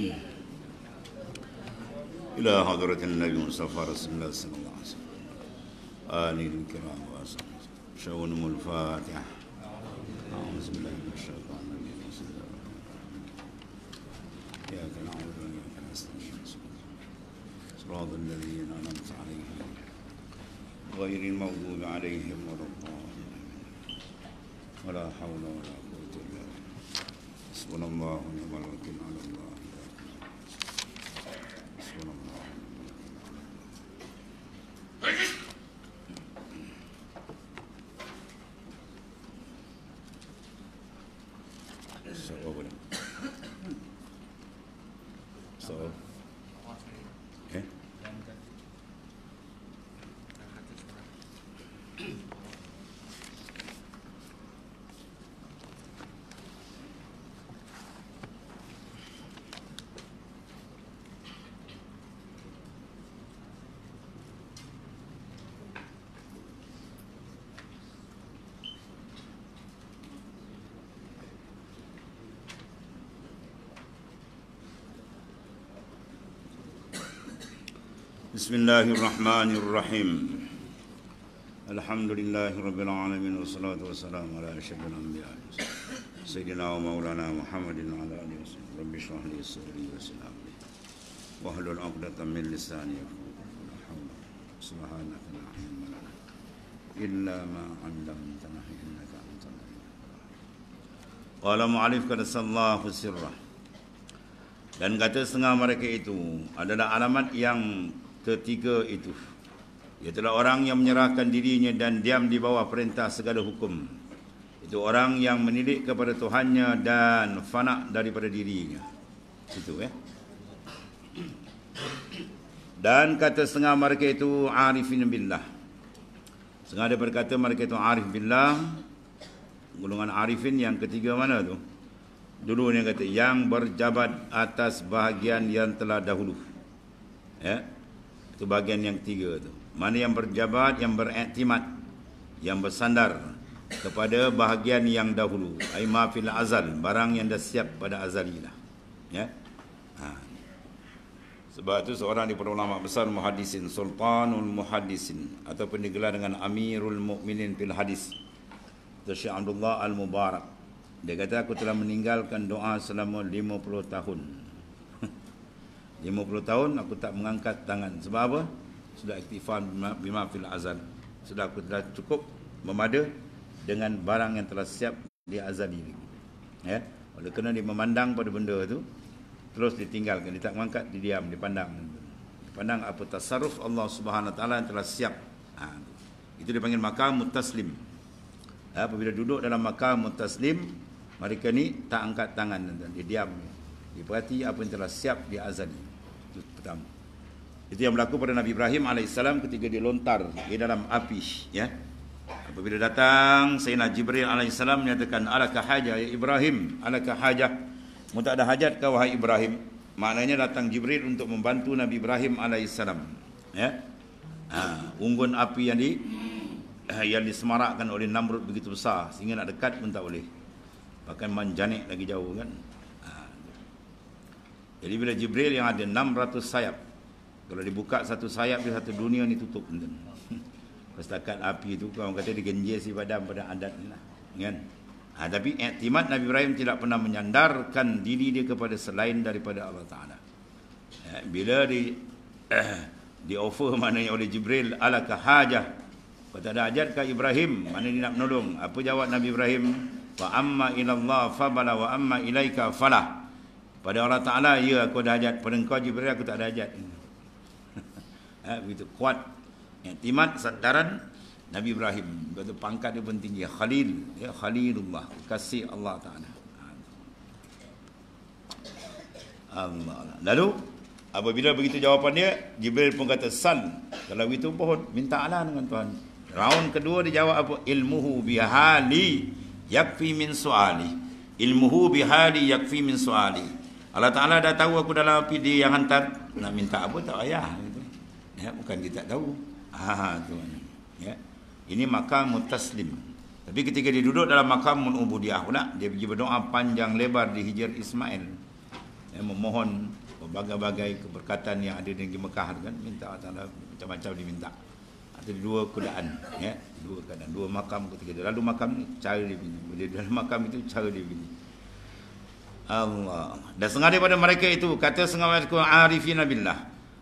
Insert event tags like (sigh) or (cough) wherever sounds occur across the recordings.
إلى حضرة النبي المصطفى رسول الله صلى الله عليه وسلم آله الكرام وأصحابه شؤون الفاتحة أعوذ بالله من الشيطان الرجيم بسم الله الرحمن الرحيم إياك نعبد وإياك نستعين صراط الذين أنعمت عليهم غير المغضوب عليهم ولا الضالين ولا حول ولا قوة إلا بالله حسبنا الله ونعم الوكيل على الله بسم الله الرحمن الرحيم الحمد لله رب العالمين والصلاة والسلام على أشرف الأنبياء سيدنا ومولانا محمد وعلى آله وصحبه رب اشرح لي صدري ويسر أمري واحلل عقدة من لساني يفقهوا ولا سبحانك لا علم لنا إلا ما علمتنا إنك أنت العليم قال معلف قد الله سره Dan kata setengah mereka itu adalah alamat yang ketiga itu ia telah orang yang menyerahkan dirinya dan diam di bawah perintah segala hukum itu orang yang menilik kepada Tuhannya dan fana daripada dirinya itu ya dan kata setengah mereka itu arifin billah setengah daripada berkata mereka itu arif billah golongan arifin yang ketiga mana tu dulu yang kata yang berjabat atas bahagian yang telah dahulu ya itu bagian yang ketiga tu. Mana yang berjabat, yang beriktimat, yang bersandar kepada bahagian yang dahulu. Aima fil azal, barang yang dah siap pada azalilah. Ya. Ha. Sebab itu seorang di para ulama besar muhaddisin Sultanul Muhaddisin ataupun digelar dengan Amirul Mukminin fil Hadis. Syekh Abdullah Al-Mubarak. Dia kata aku telah meninggalkan doa selama 50 tahun. 50 tahun aku tak mengangkat tangan sebab apa sudah iktifan bima fil azan sudah aku telah cukup memada dengan barang yang telah siap di azan ini ya oleh kerana dia memandang pada benda itu terus ditinggalkan dia tak mengangkat dia diam dia pandang dia pandang apa tasarruf Allah Subhanahu taala yang telah siap ha. itu dipanggil makam mutaslim ha. apabila duduk dalam makam mutaslim mereka ni tak angkat tangan dia diam dia. Diperhati apa yang telah siap dia azan Itu pertama Itu yang berlaku pada Nabi Ibrahim AS ketika dia lontar di dalam api ya. Apabila datang Sayyidina Jibril AS menyatakan Alakah hajah ya Ibrahim Alakah hajah Muntah ada hajat kau wahai Ibrahim Maknanya datang Jibril untuk membantu Nabi Ibrahim AS ya. Ha, unggun api yang di eh, yang disemarakkan oleh Namrud begitu besar sehingga nak dekat pun tak boleh. Bahkan manjanik lagi jauh kan. Jadi bila Jibril yang ada 600 sayap Kalau dibuka satu sayap dia satu dunia ni tutup (laughs) Setakat api tu Orang kata dia genjir si padam pada adat ni lah kan? ha, Tapi iktimat Nabi Ibrahim tidak pernah menyandarkan diri dia kepada selain daripada Allah Ta'ala ha, Bila di eh, (clears throat) di offer maknanya oleh Jibril alaka hajah kata ada ajat ke Ibrahim mana dia nak menolong apa jawab Nabi Ibrahim Wa amma ilallah Allah wa amma ilaika falah pada Allah Ta'ala, ya aku ada hajat. Pada engkau Jibril, aku tak ada hajat. (laughs) ha, begitu kuat. Yang timat, sadaran Nabi Ibrahim. Begitu pangkat dia pun tinggi. Khalil. Ya, Khalilullah. Kasih Allah Ta'ala. Allah, Allah. Lalu, apabila begitu jawapan dia, Jibril pun kata, San, kalau begitu pohon, minta Allah dengan Tuhan. Round kedua dia jawab apa? Ilmuhu bihali yakfi min su'ali. Ilmuhu bihali yakfi min su'ali. Allah Ta'ala dah tahu aku dalam api dia yang hantar Nak minta apa tak payah gitu. ya, Bukan kita tak tahu ha, tu, ya. Ini makam mutaslim Tapi ketika dia duduk dalam makam mun'ubudiyah pula Dia pergi berdoa panjang lebar di hijir Ismail ya, Memohon berbagai-bagai keberkatan yang ada di negeri Mekah kan minta Allah Taala macam-macam diminta. Ada dua keadaan ya, dua keadaan, dua makam ketika dia lalu makam ni cara dia bini. dalam makam itu cara dia bini. Allah. Dan setengah daripada mereka itu kata setengah daripada mereka arifina nabilah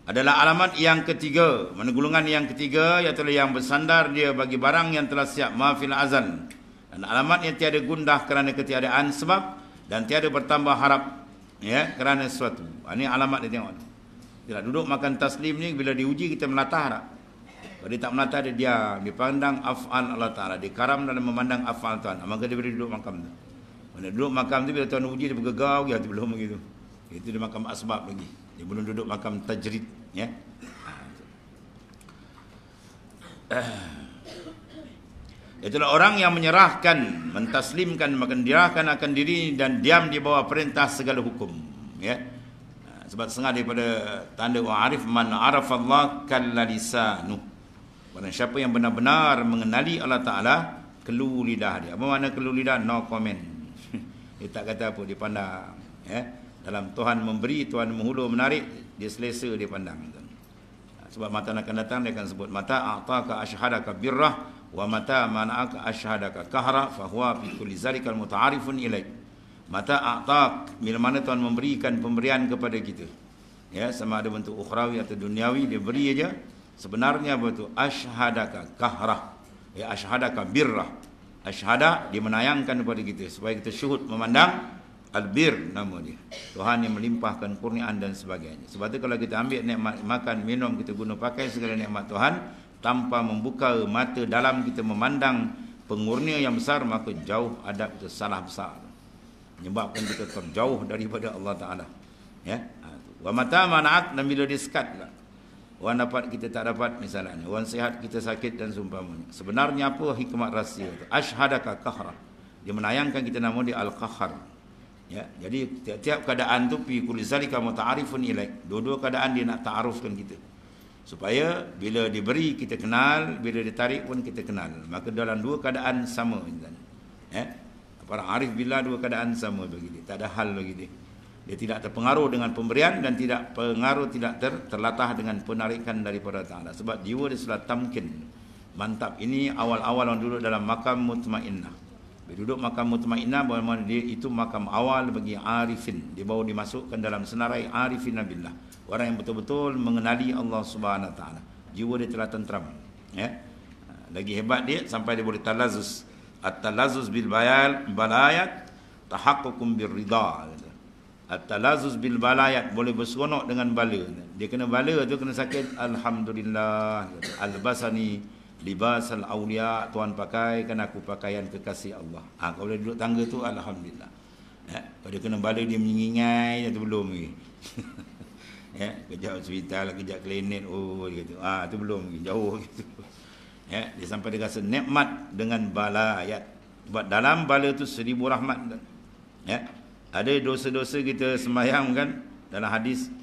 adalah alamat yang ketiga, mana gulungan yang ketiga iaitu yang bersandar dia bagi barang yang telah siap mafil azan. Dan alamat yang tiada gundah kerana ketiadaan sebab dan tiada bertambah harap ya kerana sesuatu. Ini ha, alamat dia tengok. Bila duduk makan taslim ni bila diuji kita melatah tak? Kalau dia tak melatah dia diam, dia pandang af'al Allah Taala, dia karam dalam memandang af'al Tuhan. Maka dia boleh duduk makan. Tu. Mana duduk makam tu bila tuan uji dia bergegar dia belum begitu. Itu di makam asbab lagi. Dia belum duduk makam tajrid ya. Ah. Itulah orang yang menyerahkan, mentaslimkan, mengendirahkan akan diri dan diam di bawah perintah segala hukum. Ya. Ah, sebab setengah daripada tanda wa arif man arafallah kallalisanu. Barang siapa yang benar-benar mengenali Allah Ta'ala, kelu lidah dia. Apa makna kelu No comment. Dia tak kata apa, dia pandang. Ya? Dalam Tuhan memberi, Tuhan menghulur, menarik, dia selesa, dia pandang. Ha, sebab mata akan datang, dia akan sebut, Mata a'taka ashadaka birrah, wa mata man'aka ashadaka kahra, fahuwa fi kulli zarikal muta'arifun ilaih. Mata a'taq, bila mana Tuhan memberikan pemberian kepada kita. Ya, sama ada bentuk ukhrawi atau duniawi, dia beri aja. Sebenarnya betul itu? Ashadaka kahra. Ya, ashadaka birrah. Asyhadah dia menayangkan kepada kita supaya kita syuhud memandang Albir nama dia. Tuhan yang melimpahkan kurniaan dan sebagainya. Sebab itu kalau kita ambil nikmat makan, minum, kita guna pakai segala nikmat Tuhan tanpa membuka mata dalam kita memandang pengurnia yang besar maka jauh adab kita salah besar. Menyebabkan kita terjauh daripada Allah Taala. Ya. Ha, Wa mata mana'at dan bila dia Orang dapat kita tak dapat misalnya. Orang sehat kita sakit dan seumpamanya. Sebenarnya apa hikmat rahsia itu? Ashhadaka kahra. Dia menayangkan kita nama dia al-qahar. Ya, jadi tiap-tiap keadaan tu pi kulizali kamu ta'arifun ilaik. Dua-dua keadaan dia nak ta'arufkan kita. Supaya bila diberi kita kenal, bila ditarik pun kita kenal. Maka dalam dua keadaan sama misalnya. Ya. Para arif bila dua keadaan sama begini. Tak ada hal begini. dia. Dia tidak terpengaruh dengan pemberian dan tidak pengaruh tidak ter, terlatah dengan penarikan daripada Ta'ala. Sebab jiwa dia sudah tamkin. Mantap. Ini awal-awal orang duduk dalam makam mutmainnah. Dia duduk makam mutmainnah bagaimana dia itu makam awal bagi arifin. Dia baru dimasukkan dalam senarai arifin nabilah. Orang yang betul-betul mengenali Allah Subhanahu Taala. Jiwa dia telah tenteram. Ya. Lagi hebat dia sampai dia boleh talazus. At-talazus bil bayal balayat tahakkukum bir ridha. At-talazuz bil balayat boleh berseronok dengan bala. Dia kena bala tu kena sakit. Alhamdulillah. Albasani basani libasal aulia tuan pakai kan aku pakaian kekasih Allah. Ha, kalau boleh duduk tangga tu alhamdulillah. Ya, eh, kalau dia kena bala dia menyingingai atau belum lagi. (laughs) ya, eh, kejap hospital, kejap klinik. Oh, dia kata, ah, tu belum lagi. Jauh gitu. (laughs) Ya, eh, dia sampai dia rasa nikmat dengan bala Sebab dalam bala tu seribu rahmat. Ya, ada dosa-dosa kita semayang kan Dalam hadis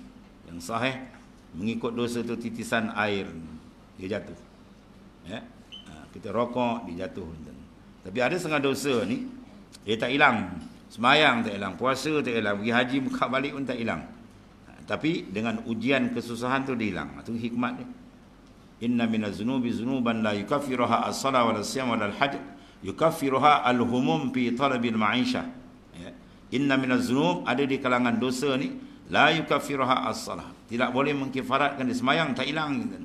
yang sahih Mengikut dosa tu titisan air Dia jatuh ya? ha, Kita rokok dia jatuh Tapi ada setengah dosa ni Dia tak hilang Semayang tak hilang, puasa tak hilang Pergi haji muka balik pun tak hilang ha, Tapi dengan ujian kesusahan tu dia hilang Itu ha, hikmat dia Inna minaz zunubi zunuban la yukaffiruha as-salatu wa as-siyamu wa al-hajj yukaffiruha al-humum fi talabil ma'isyah inna minaznub ada di kalangan dosa ni la yukafiruha as-salah tidak boleh mengkifaratkan dia semayang tak hilang gitu.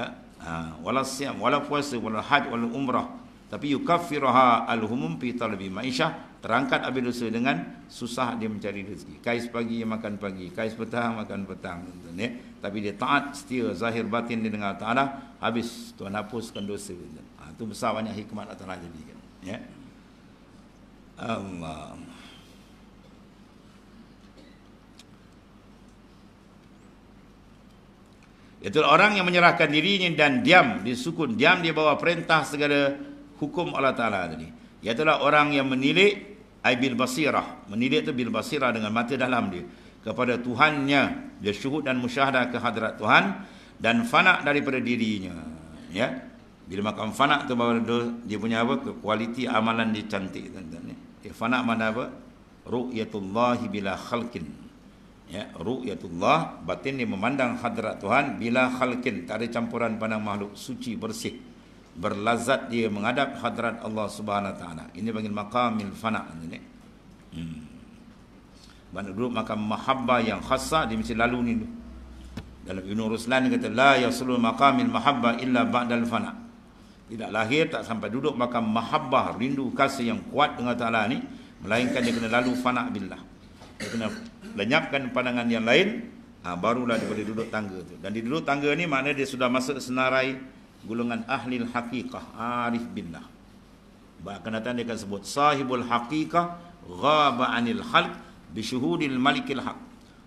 ya ha wala siam wala puasa wala haj wala umrah tapi yukafiruha al-humum fi talabi ma'isyah terangkat abid dosa dengan susah dia mencari rezeki kais pagi makan pagi kais petang makan petang gitu, ya. tapi dia taat setia zahir batin dia dengan Allah habis Tuhan hapuskan dosa gitu. ha, itu besar banyak hikmat Allah jadi ya Allah Iaitu orang yang menyerahkan dirinya dan diam di sukun. Diam di bawah perintah segala hukum Allah Ta'ala tadi. Iaitu lah orang yang menilik ay bil basirah. Menilik itu bil basirah dengan mata dalam dia. Kepada Tuhannya. Dia syuhud dan musyahadah ke hadrat Tuhan. Dan fana daripada dirinya. Ya. Bila makan fanak tu bawa dia punya apa? Kualiti amalan dicantik. cantik. Tuan -tuan. Eh, fanak mana apa? Ru'yatullahi bila khalkin ya ru'yatullah batin ni memandang hadrat Tuhan bila khalqin tak ada campuran pandang makhluk suci bersih berlazat dia menghadap hadrat Allah Subhanahu taala ini panggil maqamil fana ini hmm. Bani duduk makam mahabbah yang khasa di mesti lalu ni dalam Ibn Ruslan kata la yasulul maqamil mahabbah illa ba'dal fana tidak lahir tak sampai duduk maka mahabbah rindu kasih yang kuat dengan Taala ni melainkan dia kena lalu fana billah dia kena lenyapkan pandangan yang lain ha, barulah dia boleh duduk tangga tu dan di duduk tangga ni makna dia sudah masuk senarai gulungan ahli al-haqiqah arif billah bahkan datang dia akan sebut sahibul haqiqah ghaba anil khalq bishuhudil malikil haq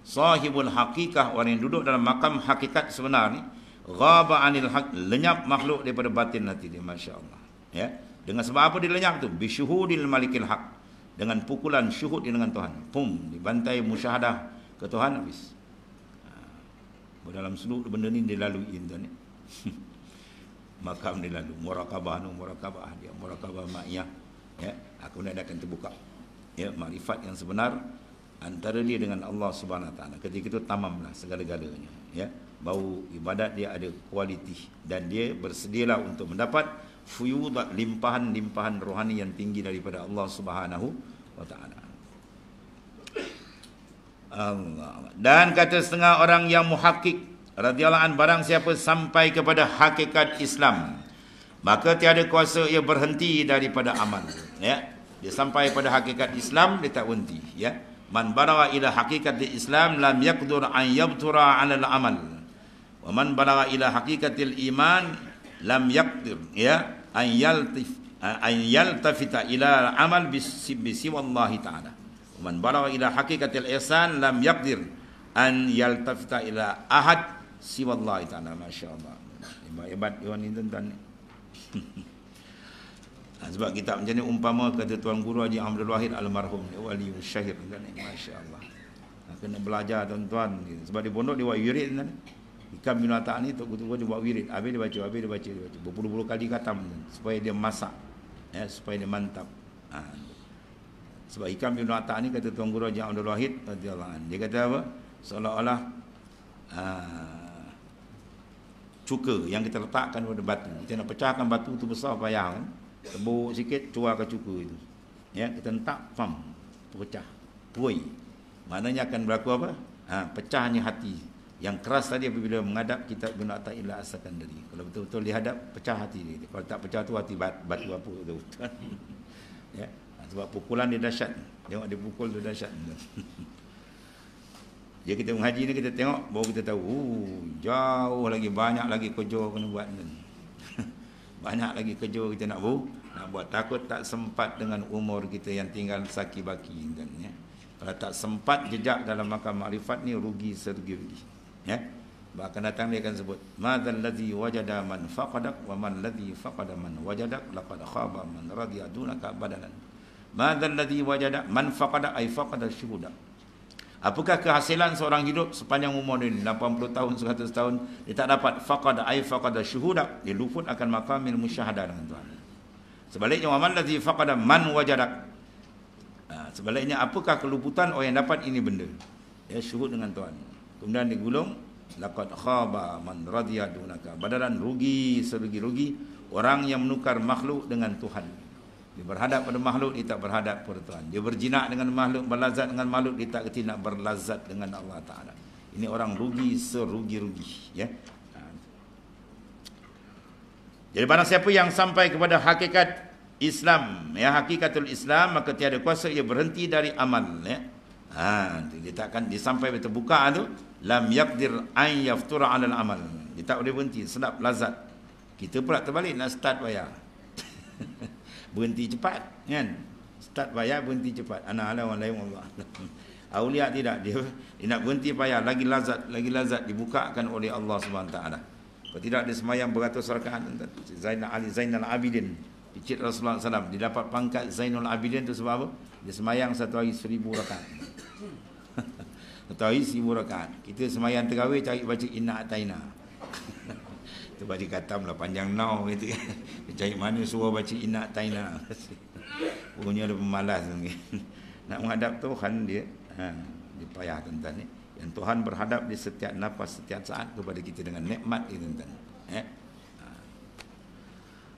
sahibul haqiqah orang yang duduk dalam makam hakikat sebenar ni ghaba anil haq lenyap makhluk daripada batin hati dia masya-Allah ya dengan sebab apa dia lenyap tu Bishuhudil malikil haq dengan pukulan syuhud dia dengan Tuhan. Pum, dibantai musyahadah ke Tuhan habis. Ha. Dalam seluruh benda ni dia lalui intan ni. (laughs) Makam dia lalu, murakabah nu, murakabah dia, murakabah ma'iyah. Ya, aku nak akan terbuka. Ya, makrifat yang sebenar antara dia dengan Allah Subhanahu Wa Ketika itu tamamlah segala-galanya, ya. Bau ibadat dia ada kualiti dan dia bersedialah untuk mendapat fuyud limpahan-limpahan rohani yang tinggi daripada Allah Subhanahu wa taala. Allah. Dan kata setengah orang yang muhakik radhiyallahu an barang siapa sampai kepada hakikat Islam maka tiada kuasa ia berhenti daripada amal ya dia sampai pada hakikat Islam dia tak berhenti ya man balagha ila hakikat Islam lam yaqdur an yabtura 'ala al-amal wa man balagha ila hakikatil iman lam yaqdir ya an yaltif an tafita ila amal bis bisi wallahi ta'ala man balagha ila haqiqatil ihsan lam yaqdir an yaltafita ila ahad si wallahi ta'ala masyaallah imam ibad iwan ini tentang sebab kita macam ni umpama kata tuan guru Haji Abdul Wahid almarhum ni wali syahid kan ni masyaallah ha, kena belajar tuan-tuan sebab di pondok dia buat tuan-tuan ikan bin Atak ni tok ketua dia buat wirid habis dia baca habis dia baca dia baca berpuluh-puluh kali katam supaya dia masak ya supaya dia mantap ha. sebab ikan bin ni kata tuan guru Jaud Abdul Wahid radhiyallahu dia kata apa seolah-olah ha, cuka yang kita letakkan pada batu kita nak pecahkan batu tu besar payah kan tebuk sikit cuak ke cuka itu ya kita letak pam pecah puy maknanya akan berlaku apa ha, pecahnya hati yang keras tadi apabila menghadap kita guna tak illa asakan diri kalau betul-betul dihadap pecah hati dia kalau tak pecah tu hati bat, batu apa tu tuan (laughs) ya sebab pukulan dia dahsyat tengok dia pukul tu dahsyat Ya (laughs) kita menghaji ni kita tengok baru kita tahu jauh lagi banyak lagi kerja kena buat ni (laughs) banyak lagi kerja kita nak buat. nak buat takut tak sempat dengan umur kita yang tinggal saki baki ya kalau tak sempat jejak dalam makam makrifat ni rugi sergi rugi ya bahkan datang dia akan sebut madzal ladzi wajada man faqadak wa man ladzi faqada man wajadak laqad khaba man radiya dunaka badalan madzal ladzi wajada man faqada ay faqada syuhuda apakah kehasilan seorang hidup sepanjang umur ini 80 tahun 100 tahun dia tak dapat faqada ay faqada syuhuda dia luput akan maqamil musyahadah dengan Tuhan sebaliknya wa man ladzi faqada man wajadak ha, sebaliknya apakah keluputan orang yang dapat ini benda ya syuhud dengan Tuhan Kemudian digulung laqad khaba man radiya dunaka. Badalan rugi serugi-rugi orang yang menukar makhluk dengan Tuhan. Dia berhadap pada makhluk dia tak berhadap pada Tuhan. Dia berjinak dengan makhluk, berlazat dengan makhluk dia tak kerti nak berlazat dengan Allah Taala. Ini orang rugi serugi-rugi, ya. Ha. Jadi barang siapa yang sampai kepada hakikat Islam, ya hakikatul Islam maka tiada kuasa ia berhenti dari amal, ya. Ha, dia takkan dia betul buka tu, lam yaqdir an yaftura 'ala amal Dia tak boleh berhenti sedap lazat. Kita pula terbalik nak start bayar. (laughs) berhenti cepat kan? Start bayar berhenti cepat. Ana ala wa la Allah. (laughs) Aulia tidak dia, dia nak berhenti bayar lagi lazat lagi lazat dibukakan oleh Allah Subhanahu taala. Kalau tidak dia semayam beratus rakaat Zainal Ali Zainal Abidin Icit Rasulullah SAW Dia dapat pangkat Zainul Abidin itu sebab apa? Dia semayang satu hari seribu rakaat atau isi murakat. Kita semayang terawih cari baca inna ataina. (laughs) Itu baca katam lah panjang now gitu kan. cari mana suruh baca inna ataina. (laughs) Punya ada pemalas mungkin. (laughs) Nak menghadap Tuhan dia. Ha, dia payah tuan-tuan ni. Yang Tuhan berhadap di setiap nafas, setiap saat kepada kita dengan nikmat ini tuan-tuan. Eh?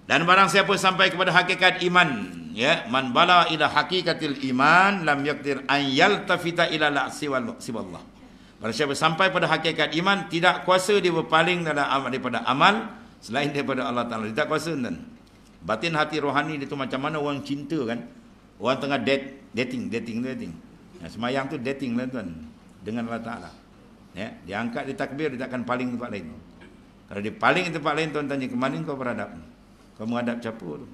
Dan barang siapa sampai kepada hakikat iman, ya, man bala ila hakikatil iman lam yaqdir an yaltafita ila la siwallah. Barang siapa sampai pada hakikat iman, tidak kuasa dia berpaling daripada amal selain daripada Allah Taala. Dia tak kuasa kan? Batin hati rohani dia tu macam mana orang cinta kan? Orang tengah dat, dating, dating, dating. Ya, semayang tu dating lah tuan. Dengan Allah Ta'ala. Ya, dia angkat, dia takbir, dia takkan paling tempat lain. Kalau dia paling tempat lain, tuan tanya, ke mana kau berhadap? Kau menghadap siapa tu?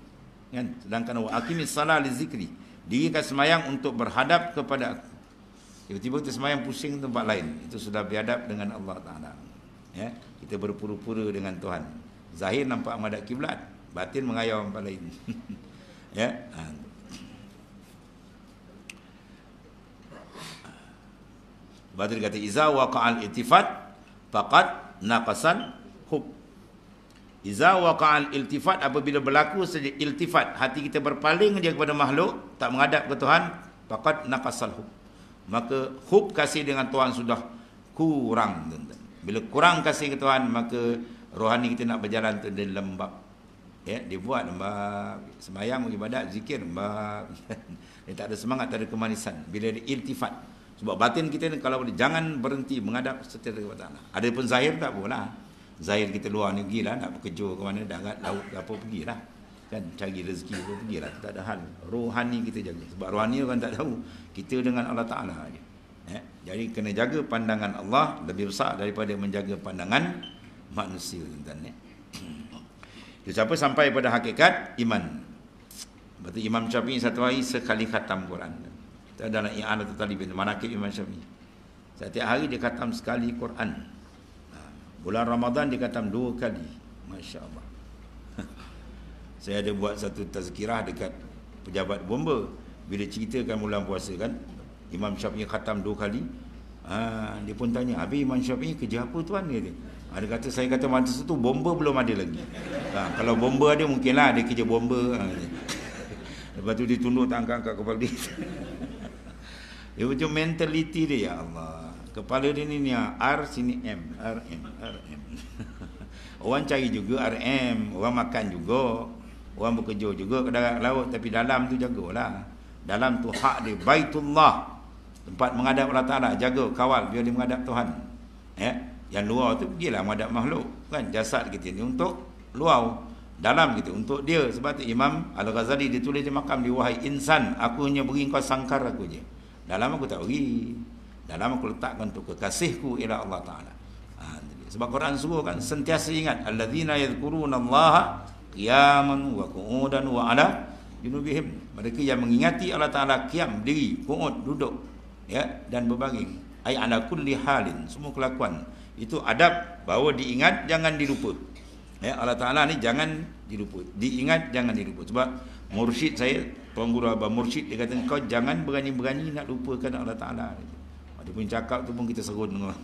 Kan? Sedangkan wa aqimis salat li zikri. Dirikan semayang untuk berhadap kepada aku. Tiba-tiba kita semayang pusing tempat lain. Itu sudah berhadap dengan Allah Ta'ala. Ya? Kita berpura-pura dengan Tuhan. Zahir nampak menghadap kiblat. Batin mengayau tempat lain. (laughs) ya? Ha. Badri kata, Iza waqa'al itifat, faqad naqasan Iza waqa'al iltifat apabila berlaku saja iltifat hati kita berpaling dia kepada makhluk tak menghadap ke Tuhan faqad naqasal hub maka hub kasih dengan Tuhan sudah kurang bila kurang kasih ke Tuhan maka rohani kita nak berjalan tu dia lembab ya dia buat lembab sembahyang ibadat zikir lembab (laughs) dia tak ada semangat tak ada kemanisan bila ada iltifat sebab batin kita ni kalau boleh jangan berhenti menghadap setiap kepada Allah ada pun zahir tak boleh Zahir kita luar negeri lah Nak bekerja ke mana Darat, laut, apa pergi lah Kan cari rezeki pun pergi lah Tak ada hal Rohani kita jaga Sebab rohani orang tak tahu Kita dengan Allah Ta'ala je eh? Jadi kena jaga pandangan Allah Lebih besar daripada menjaga pandangan Manusia tentang ni Jadi, hmm. Siapa sampai pada hakikat Iman Berarti Imam Syafi'i satu hari sekali khatam Quran Dalam i'anat tadi bin Manakib Imam Syafi'i Setiap hari dia khatam sekali Quran Bulan Ramadan dikatam dua kali. Masya Allah. (laughs) Saya ada buat satu tazkirah dekat pejabat bomba. Bila ceritakan bulan puasa kan. Imam Syafi'i khatam dua kali. Ha, dia pun tanya, habis Imam Syafi'i kerja apa tuan? Dia, ha, dia kata, saya kata mantas tu bomba belum ada lagi. Ha, kalau bomba ada mungkinlah ada kerja bomba. Ha, (laughs) Lepas tu dia tunduk tangkang kat kepala dia. (laughs) Dia macam mentaliti dia, ya Allah. Kepala dia ni ni ah, R sini M RM RM (laughs) Orang cari juga RM Orang makan juga Orang bekerja juga ke darat laut Tapi dalam tu jagalah Dalam tu hak dia Baitullah Tempat menghadap Allah Ta'ala Jaga kawal Biar dia menghadap Tuhan Ya yang luar tu pergilah menghadap makhluk kan jasad kita ni untuk luar dalam kita untuk dia sebab tu Imam Al-Ghazali dia tulis di makam dia wahai insan aku hanya beri kau sangkar aku je dalam aku tak beri dalam aku letakkan tu kekasihku ila Allah Ta'ala ah, sebab Quran suruh kan sentiasa ingat allazina yadhkuruna Allah qiyaman wa qu'udan wa ala junubihim mereka yang mengingati Allah Taala qiyam diri qu'ud duduk ya dan berbaring ay ala kulli halin semua kelakuan itu adab bahawa diingat jangan dilupa ya Allah Taala ni jangan dilupa diingat jangan dilupa sebab mursyid saya tuan guru abang mursyid dia kata kau jangan berani-berani nak lupakan Allah Taala dia pun cakap tu pun kita serun dengan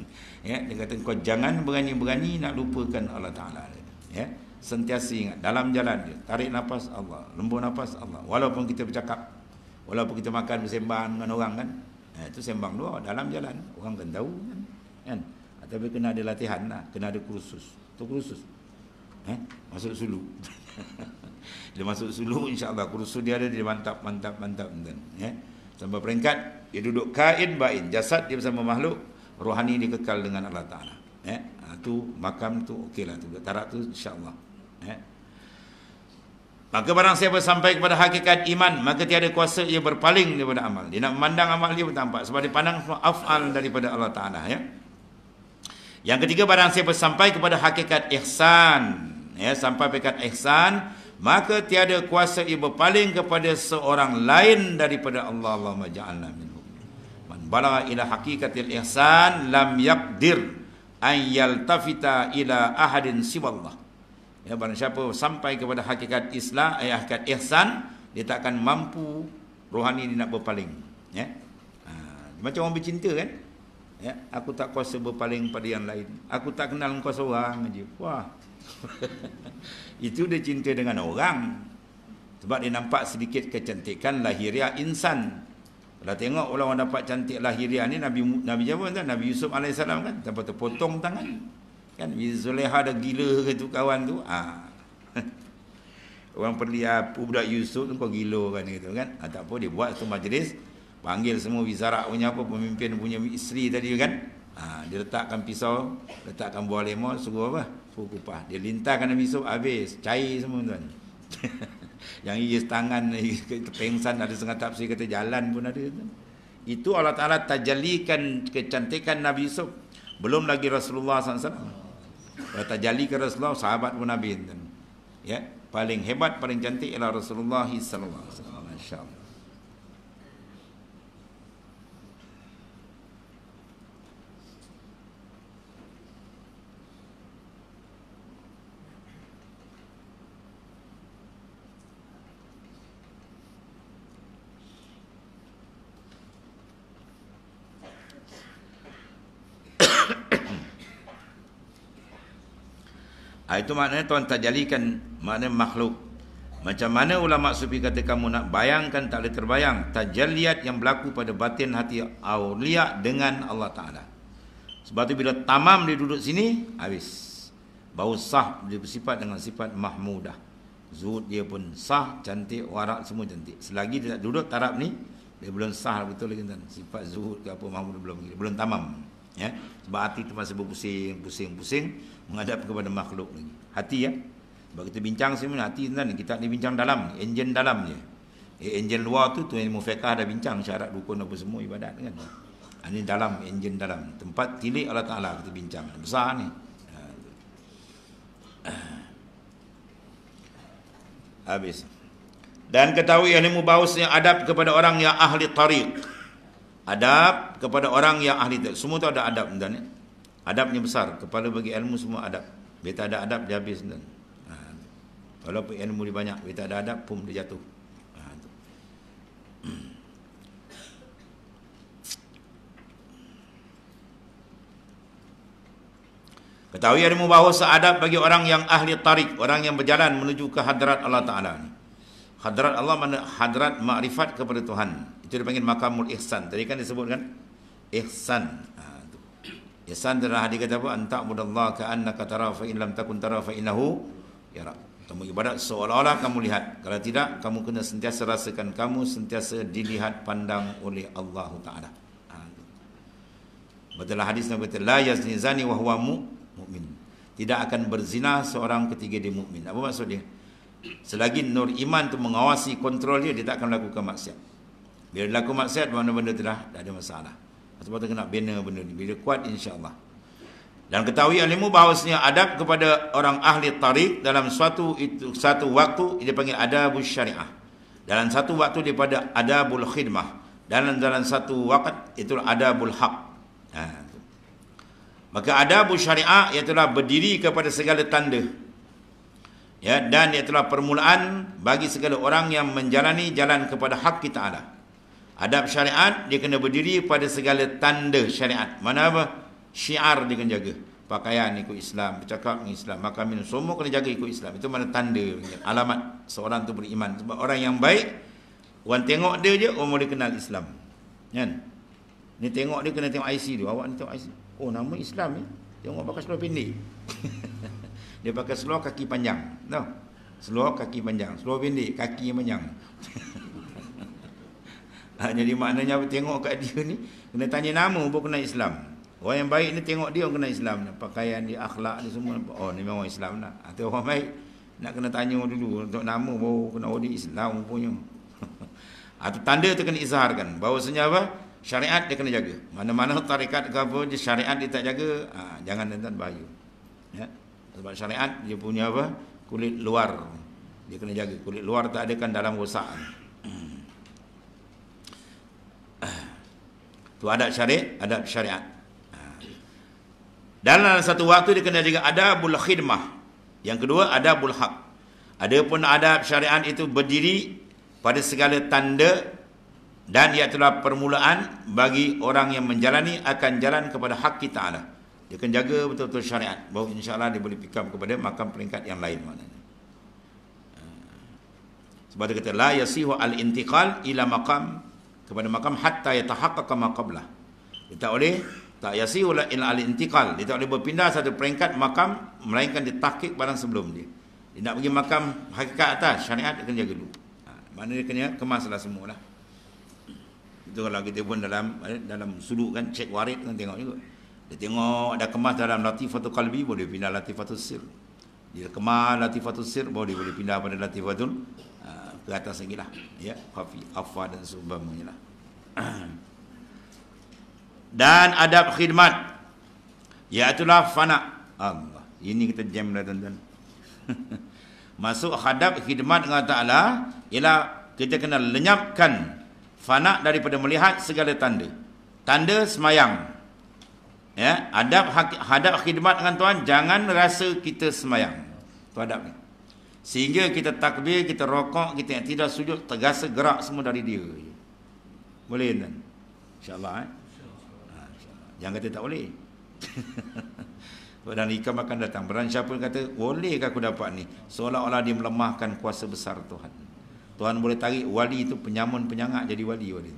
(laughs) Ya, dia kata kau jangan berani-berani nak lupakan Allah Ta'ala. Ya, sentiasa ingat dalam jalan dia. Tarik nafas Allah. Lembur nafas Allah. Walaupun kita bercakap. Walaupun kita makan bersembang dengan orang kan. Ya, itu sembang dua dalam jalan. Orang kan tahu kan. kan? Tapi kena ada latihan lah. Kena ada kursus. Itu kursus. Eh? Masuk sulu. (laughs) dia masuk sulu insyaAllah. Kursus dia ada dia mantap-mantap-mantap. Mantap, mantap, sampai peringkat dia duduk kain bain jasad dia bersama makhluk rohani dia kekal dengan Allah Taala eh ha, tu makam tu okey lah tu tarak tu insyaallah eh maka barang siapa sampai kepada hakikat iman maka tiada kuasa ia berpaling daripada amal dia nak memandang amal dia bertampak sebab dia pandang semua afal daripada Allah Taala ya yang ketiga barang siapa sampai kepada hakikat ihsan ya sampai pekat ihsan maka tiada kuasa ia berpaling kepada seorang lain daripada Allah Allahumma ja'alna minhu man balagha ila haqiqatil ihsan lam yaqdir an yaltafita ila ahadin siwallah ya barang siapa sampai kepada hakikat islam ayah eh, kat ihsan dia tak akan mampu rohani ini nak berpaling ya ha, macam orang bercinta kan ya aku tak kuasa berpaling pada yang lain aku tak kenal kau seorang aja wah (laughs) Itu dia cinta dengan orang Sebab dia nampak sedikit kecantikan lahiriah insan Kalau tengok orang yang dapat cantik lahiriah ni Nabi Nabi Jawa kan? Nabi Yusuf AS kan Sampai terpotong tangan Kan Bila Zuleha dah gila ke tu kawan tu ha. (laughs) Orang perli apa ah, budak Yusuf tu kau gila kan gitu kan ha, Tak apa dia buat tu majlis Panggil semua wizarak punya apa Pemimpin punya isteri tadi kan ha, Dia letakkan pisau Letakkan buah lemon Suruh apa full kupah. Dia lintahkan Nabi Yusuf habis, cair semua tuan. (laughs) yang ia tangan (laughs) terpengsan ada setengah tafsir kata jalan pun ada Itu Allah Ta'ala tajalikan kecantikan Nabi Yusuf. Belum lagi Rasulullah SAW. Allah tajalikan Rasulullah, sahabat pun Nabi. Ya, paling hebat, paling cantik ialah Rasulullah SAW. Masya Allah. Ah, itu maknanya Tuhan tak jadikan makna makhluk. Macam mana ulama sufi kata kamu nak bayangkan tak boleh terbayang tajalliat yang berlaku pada batin hati aulia dengan Allah Taala. Sebab tu bila tamam dia duduk sini habis. Bau sah dia bersifat dengan sifat mahmudah. Zuhud dia pun sah, cantik, warak semua cantik. Selagi dia tak duduk tarap ni, dia belum sah betul lagi tentang sifat zuhud ke apa mahmud belum belum tamam ya sebab hati tu masih berpusing pusing pusing menghadap kepada makhluk lagi hati ya sebab kita bincang semua hati kan kita ni bincang dalam enjin dalam je eh, enjin luar tu tuan ilmu fiqah dah bincang syarat rukun apa semua ibadat kan ini ah, dalam enjin dalam tempat tilik Allah Taala kita bincang besar ni ah, habis dan ketahui ilmu bahawasanya adab kepada orang yang ahli tariq adab kepada orang yang ahli tafsir. Semua tu ada adab tuan ya. Adabnya besar kepada bagi ilmu semua adab. Bila tak ada adab dia habis tuan. Ha. ilmu dia banyak, bila tak ada adab pun dia jatuh. Ha. Hmm. Ketahui ilmu bahawa seadab bagi orang yang ahli tarik, orang yang berjalan menuju ke hadrat Allah Ta'ala. Hadrat Allah mana hadrat makrifat kepada Tuhan. Itu dipanggil makamul ihsan. Tadi kan disebutkan ihsan. Ha, ihsan adalah hadis kata apa? Antak mudallah ka'annaka tara fa in lam takun tara fa innahu yara. Kamu ibadat seolah-olah kamu lihat. Kalau tidak, kamu kena sentiasa rasakan kamu sentiasa dilihat pandang oleh Allah Ta'ala. Ha, Betul lah hadis Nabi kata, La yazni zani wa huwa mu'min. Tidak akan berzina seorang ketiga dia mukmin. Apa maksud dia? Selagi nur iman itu mengawasi kontrol dia, dia tak akan melakukan maksiat. Bila laku maksiat benda-benda telah tak ada masalah. Sebab tu kena bina benda ni. Bila kuat insya-Allah. Dan ketahui alimu bahawasanya adab kepada orang ahli tarik dalam suatu itu satu waktu dia panggil adabu syariah. Dalam satu waktu daripada adabul khidmah. Dalam dalam satu waktu itu adabul haq. Ha. Maka adabu syariah iaitu berdiri kepada segala tanda. Ya, dan ia telah permulaan bagi segala orang yang menjalani jalan kepada hak kita Allah. Adab syariat dia kena berdiri pada segala tanda syariat. Mana apa? Syiar dia kena jaga. Pakaian ikut Islam, bercakap dengan Islam, makan minum semua kena jaga ikut Islam. Itu mana tanda alamat seorang tu beriman. Sebab orang yang baik orang tengok dia je orang boleh kenal Islam. Kan? Ni tengok dia kena tengok IC dia. Awak ni tengok IC. Oh nama Islam ni. Eh? Tengok pakai seluar pendek. (laughs) dia pakai seluar kaki panjang. Tahu? Seluar kaki panjang. Seluar pendek kaki panjang. (laughs) (laughs) Ha, jadi maknanya apa tengok kat dia ni kena tanya nama baru kena Islam. Orang yang baik ni tengok dia orang kena Islam Pakaian dia, akhlak dia semua nampak. Oh ni memang Islam lah. Ha, orang (laughs) baik nak kena tanya dulu untuk nama baru kena audit Islam punya. Atau (laughs) ha, tanda tu kena izharkan. Bahawasanya senyawa Syariat dia kena jaga. Mana-mana tarikat ke apa dia syariat dia tak jaga, ha, jangan tentan bahaya. Ya? Sebab syariat dia punya apa? Kulit luar. Dia kena jaga. Kulit luar tak ada kan dalam rosak. Itu adab syariat, adab syariat. Ha. Dan dalam satu waktu dia kena juga adabul khidmah. Yang kedua adabul haq. Adapun adab syariat itu berdiri pada segala tanda dan ia telah permulaan bagi orang yang menjalani akan jalan kepada hak kita Allah. Dia akan jaga betul-betul syariat. Bahawa insyaAllah dia boleh pikam kepada makam peringkat yang lain. Maknanya. Ha. Sebab dia kata, La yasihu al-intiqal ila makam kepada makam hatta yatahaqqaqa ma qabla. Dia tak boleh tak yasihu la ila al intiqal. Dia tak boleh berpindah satu peringkat makam melainkan ditakik barang sebelum dia. Dia nak pergi makam hakikat atas syariat dia kena jaga dulu. Ha, mana dia kena kemaslah semualah. Itu kalau kita pun dalam eh, dalam sudut kan cek warid kan tengok juga. Dia tengok ada kemas dalam latifatul qalbi boleh pindah latifatul sir. Dia kemas latifatul sir boleh boleh pindah pada latifatul ha, ke atas lagi lah ya khafi afa dan subamnya lah (clears throat) dan adab khidmat iaitu lah fana Allah ini kita jam dah tuan-tuan (laughs) masuk hadap khidmat dengan Taala ialah kita kena lenyapkan fana daripada melihat segala tanda tanda semayang ya adab hadap khidmat dengan tuan jangan rasa kita semayang tu adab ni Sehingga kita takbir, kita rokok, kita yang tidak sujud, tegas gerak semua dari dia. Boleh kan? InsyaAllah. Eh? Jangan ha, kata tak boleh. (laughs) Dan ikam akan datang. Beran siapa pun kata, boleh aku dapat ni? Seolah-olah dia melemahkan kuasa besar Tuhan. Tuhan boleh tarik wali itu penyamun penyangak jadi wali. wali.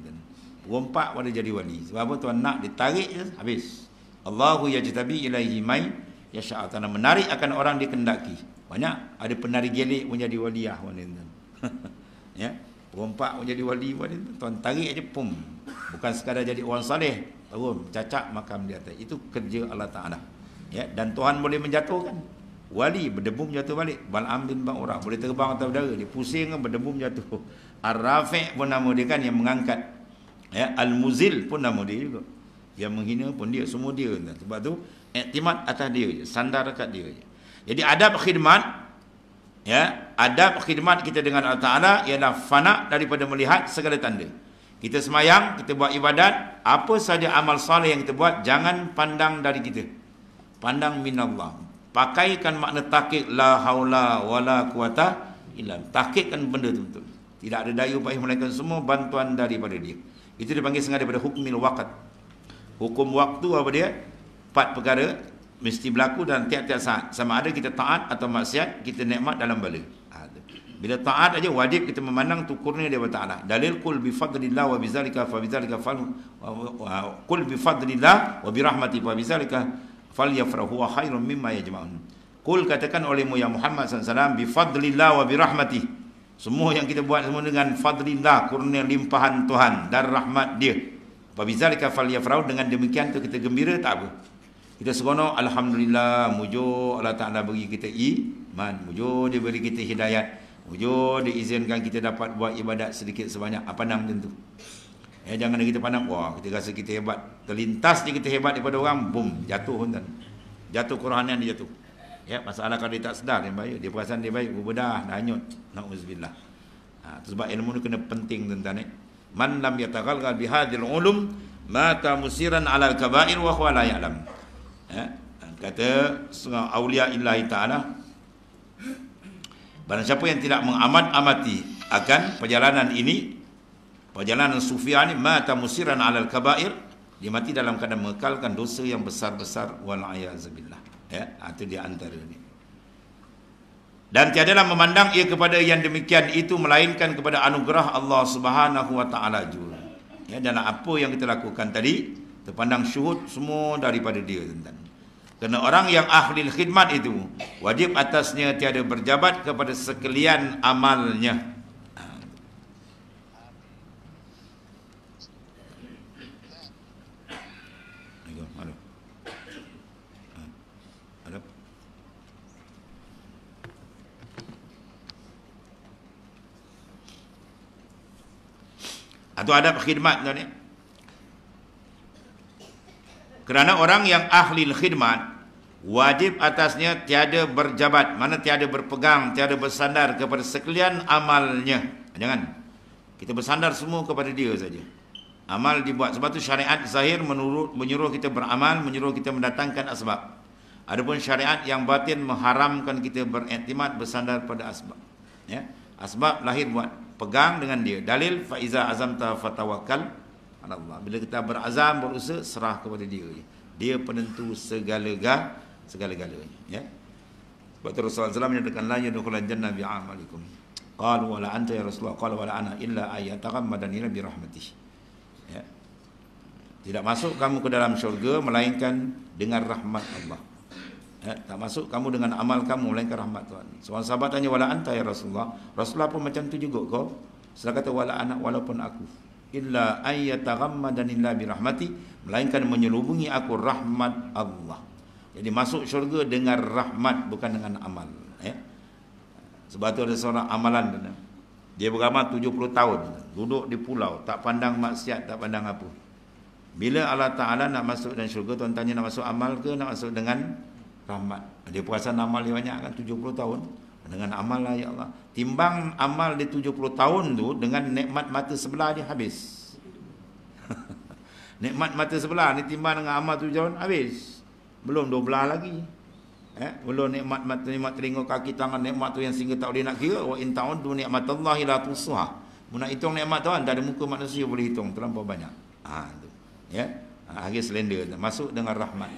Rompak pada jadi wali. Sebab apa Tuhan nak ditarik je, habis. Allahu yajtabi ilaihi mai yasha'atana menarik akan orang dikendaki. Banyak ada penari gelik menjadi wali ah Wellington. (laughs) ya. Rompak menjadi wali Wellington. Tuan tarik aja pum. Bukan sekadar jadi orang saleh, tahu, cacat makam dia atas. Itu kerja Allah Taala. Ya, dan Tuhan boleh menjatuhkan wali berdebu jatuh balik bal'am bang ba'ura boleh terbang atau udara dia pusing kan berdebu menjatuh (laughs) ar-rafi' pun nama dia kan yang mengangkat ya al-muzil pun nama dia juga yang menghina pun dia semua dia sebab tu iktimat atas dia je sandar dekat dia je jadi adab khidmat ya, adab khidmat kita dengan Allah Taala ialah fana daripada melihat segala tanda. Kita semayang, kita buat ibadat, apa saja amal soleh yang kita buat jangan pandang dari kita. Pandang minallah. Pakaikan makna takik la haula wala quwata illa Takikkan benda tu betul. Tidak ada daya upaya melainkan semua bantuan daripada dia. Itu dipanggil sengaja daripada hukmil waqt. Hukum waktu apa dia? Empat perkara mesti berlaku dan tiap-tiap saat sama ada kita taat atau maksiat kita nikmat dalam bala ha, bila taat aja wajib kita memandang tu dia daripada Taala. Dalil qul bi fadlillah wa bizalika fa bizalika fal qul bi fadlillah wa bi rahmati fa bizalika fal yafrahu wa khairum mimma yajma'un. Qul katakan oleh ya Muhammad sallallahu alaihi wasallam bi fadlillah wa bi rahmati. Semua yang kita buat semua dengan fadlillah kurnia limpahan Tuhan dan rahmat dia. Fa bizalika fal yafrahu dengan demikian tu kita gembira tak apa. Kita seronok Alhamdulillah Mujur Allah Ta'ala bagi kita iman Mujur dia beri kita hidayat Mujur dia izinkan kita dapat buat ibadat sedikit sebanyak Apa ah, nam tentu Eh jangan kita pandang Wah kita rasa kita hebat Terlintas dia kita hebat daripada orang Boom jatuh pun kan Jatuh Quranian dia jatuh Ya masalah kalau dia tak sedar dia baik Dia perasan dia baik Berbedah dah hanyut Na'udzubillah ha, ah, Sebab ilmu ni kena penting tentang ni eh? Man lam yataghalgal bihadil ulum mata musiran ala al-kaba'ir wa huwa la ya'lam ya, kata surah Aulia Illahi Ta'ala Barang siapa yang tidak mengamat amati akan perjalanan ini perjalanan sufia ni mata musiran alal kabair dia mati dalam keadaan mengekalkan dosa yang besar-besar wal ayazabilah ya eh? atau ah, di antara ni dan tiadalah memandang ia kepada yang demikian itu melainkan kepada anugerah Allah Subhanahu wa taala jua ya dan apa yang kita lakukan tadi Terpandang syuhud semua daripada dia tuan-tuan. Kerana orang yang ahli khidmat itu wajib atasnya tiada berjabat kepada sekalian amalnya. Ha. Ha. Atau ada khidmat tuan-tuan. Eh? Kerana orang yang ahli khidmat wajib atasnya tiada berjabat, mana tiada berpegang, tiada bersandar kepada sekalian amalnya. Jangan. Kita bersandar semua kepada dia saja. Amal dibuat sebab tu syariat zahir menurut menyuruh kita beramal, menyuruh kita mendatangkan asbab. Adapun syariat yang batin mengharamkan kita beriktimad bersandar pada asbab. Ya. Asbab lahir buat pegang dengan dia. Dalil faiza azamta fatawakkal Allah. Bila kita berazam, berusaha, serah kepada dia. Dia penentu segala-galanya. Segala ya. Sebab itu Rasulullah SAW menyatakan, La yadukulan Amalikum. bi'amalikum. Qalu wala anta ya Rasulullah. Qalu wala ana illa ayatakam madanina birahmatih. Ya. Tidak masuk kamu ke dalam syurga, melainkan dengan rahmat Allah. Ya, tak masuk kamu dengan amal kamu melainkan rahmat Tuhan. Seorang sahabat tanya wala anta ya Rasulullah. Rasulullah pun macam tu juga kau. Setelah kata wala anak walaupun aku illa ayyatagamma dan illa birahmati melainkan menyelubungi aku rahmat Allah jadi masuk syurga dengan rahmat bukan dengan amal ya sebab tu ada seorang amalan dia beramal 70 tahun duduk di pulau tak pandang maksiat tak pandang apa bila Allah Ta'ala nak masuk dalam syurga Tuan tanya nak masuk amal ke Nak masuk dengan rahmat Dia puasa amal dia banyak kan 70 tahun dengan amal lah ya Allah. Timbang amal di 70 tahun tu dengan nikmat mata sebelah dia habis. (laughs) nikmat mata sebelah ni timbang dengan amal tu tahun habis. Belum 12 lagi. Eh? Belum nikmat mata nikmat telinga kaki tangan nikmat tu yang sehingga tak boleh nak kira wa in ta'un tu nikmat Allah ila tusha. Mun nak hitung nikmat tuan dari muka manusia boleh hitung terlampau banyak. Ha tu. Ya. Ha, akhir selender masuk dengan rahmat.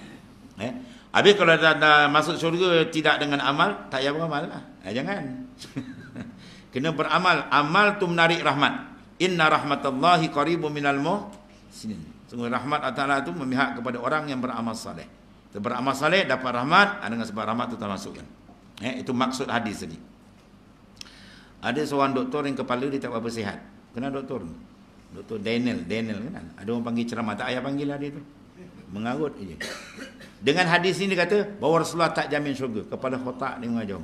Ya. Eh? Habis kalau dah, dah, masuk syurga tidak dengan amal, tak payah beramal lah. Eh, jangan. (laughs) Kena beramal. Amal tu menarik rahmat. Inna rahmatullahi qaribu minal muhsinin. Sungguh rahmat Allah tu memihak kepada orang yang beramal saleh. Beramal saleh dapat rahmat ah, dengan sebab rahmat tu termasukkan. Eh, itu maksud hadis ni. Ada seorang doktor yang kepala dia tak berapa sihat. Kena doktor ni? Doktor Daniel, Daniel kan? Ada orang panggil ceramah, tak ayah panggil lah dia tu. Mengarut je. Dengan hadis ini dia kata, bahawa Rasulullah tak jamin syurga. Kepala kotak dia mengajar.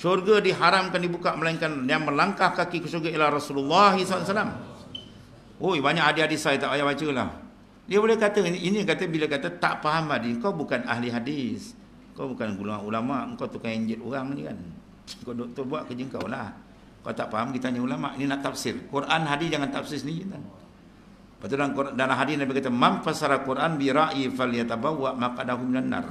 Syurga diharamkan dibuka melainkan yang melangkah kaki ke syurga ialah Rasulullah SAW. Oh banyak hadis-hadis saya tak payah baca lah. Dia boleh kata, ini kata bila kata tak faham hadis. Kau bukan ahli hadis. Kau bukan golongan ulama. Kau tukang injit orang ni kan. Kau doktor buat kerja kau lah. Kau tak faham kita tanya ulama. Ini nak tafsir. Quran hadis jangan tafsir sendiri. Kan? Lepas tu dalam, dalam hadis Nabi kata. Man Quran bira'i ra'i fal yatabawa maqadahu minan Nar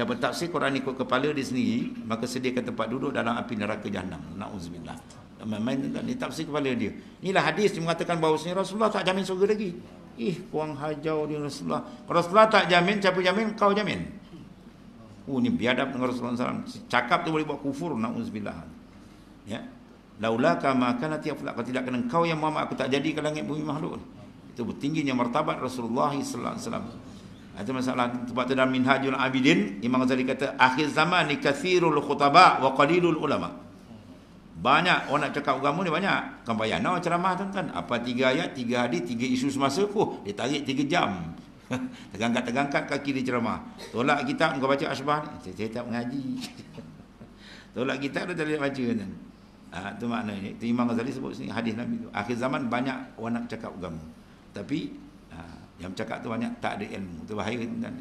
dan bertafsir Quran ikut kepala dia sendiri maka sediakan tempat duduk dalam api neraka jahanam naudzubillah main-main tak ni tafsir kepala dia inilah hadis dia mengatakan bahawa sini Rasulullah tak jamin surga lagi ih kuang hajau dia Rasulullah Rasulullah tak jamin siapa jamin kau jamin oh ni biadab dengan Rasulullah SAW cakap tu boleh buat kufur naudzubillah ya laula kama kana tiaflak kau tidak kena kau yang mama aku tak jadi ke langit bumi makhluk itu tingginya martabat Rasulullah sallallahu alaihi wasallam itu masalah sebab tu dalam Minhajul Abidin Imam Ghazali kata akhir zaman ni kathirul khutaba wa qalilul ulama. Banyak orang nak cakap agama ni banyak. Kan payah nak ceramah tuan-tuan. Apa tiga ayat, tiga hadis, tiga isu semasa. Fuh, dia tarik tiga jam. (laughs) Tegangkat-tegangkat kaki dia ceramah. Tolak kita kau baca asbah ni. Saya, saya tak mengaji. (laughs) Tolak kitab, dia tak baca. Ha, itu makna ni. Itu Imam Ghazali sebut sini. Hadis Nabi Akhir zaman banyak orang nak cakap agama. Tapi yang cakap tu banyak tak ada ilmu. Itu bahaya tuan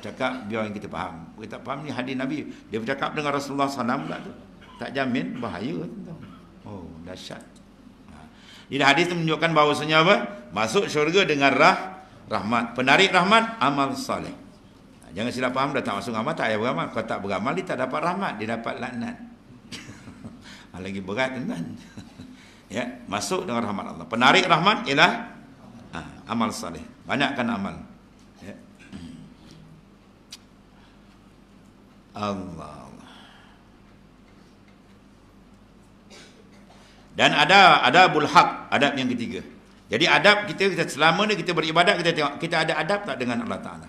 Cakap biar yang kita faham. Kita tak faham ni hadis Nabi. Dia bercakap dengan Rasulullah SAW pula tu. Tak jamin bahaya tuan Oh, dahsyat. Ha. hadis tu menunjukkan bahawasanya apa? Masuk syurga dengan rah, rahmat. Penarik rahmat, amal soleh. Ha. Jangan silap faham, dah tak masuk amal, tak payah beramal. Kalau tak beramal, dia tak dapat rahmat. Dia dapat laknat. (laughs) Ha, lagi berat tuan-tuan. (laughs) ya, masuk dengan rahmat Allah. Penarik rahmat ialah ha, amal saleh banyakkan amal ya. Allah Dan ada ada bulhak adab yang ketiga. Jadi adab kita, kita selama ni kita beribadat kita tengok kita ada adab tak dengan Allah Taala.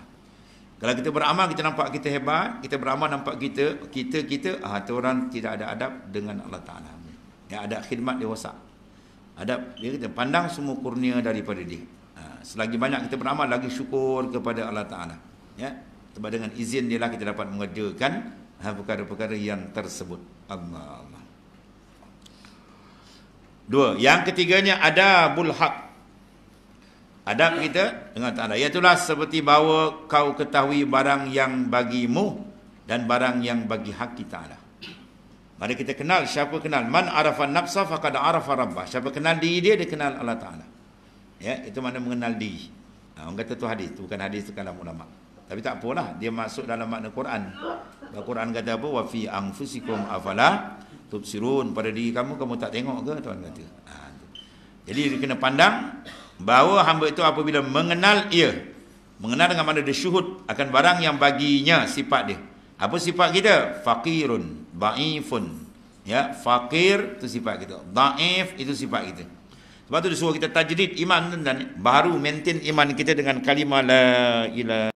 Kalau kita beramal kita nampak kita hebat, kita beramal nampak kita kita kita ah orang tidak ada adab dengan Allah Taala. Yang ada khidmat dia rosak. Adab dia kata pandang semua kurnia daripada dia. Ha, selagi banyak kita beramal lagi syukur kepada Allah Taala. Ya. Sebab dengan izin dia lah kita dapat mengerjakan ha, perkara-perkara yang tersebut. Allah Allah. Dua, yang ketiganya ada bulhak. Adab kita dengan Taala. Iaitulah seperti bawa kau ketahui barang yang bagimu dan barang yang bagi hak kita Allah. Mana kita kenal, siapa kenal? Man arafa nafsa faqad arafa rabbah. Siapa kenal diri dia, dia kenal Allah Ta'ala. Ya, itu mana mengenal diri. Ha, orang kata tu hadis, itu bukan hadis itu kalam ulama. Tapi tak apalah, dia masuk dalam makna Quran. Al-Quran kata apa? Wa fi anfusikum afala tubsirun. Pada diri kamu kamu tak tengok ke? Tuan kata. Ha, Jadi dia kena pandang bahawa hamba itu apabila mengenal ia, mengenal dengan mana dia syuhud akan barang yang baginya sifat dia. Apa sifat kita? Fakirun, daifun. Ya, fakir itu sifat kita. Daif itu sifat kita. Sebab tu disuruh kita tajdid iman dan baru maintain iman kita dengan kalimah la ilah.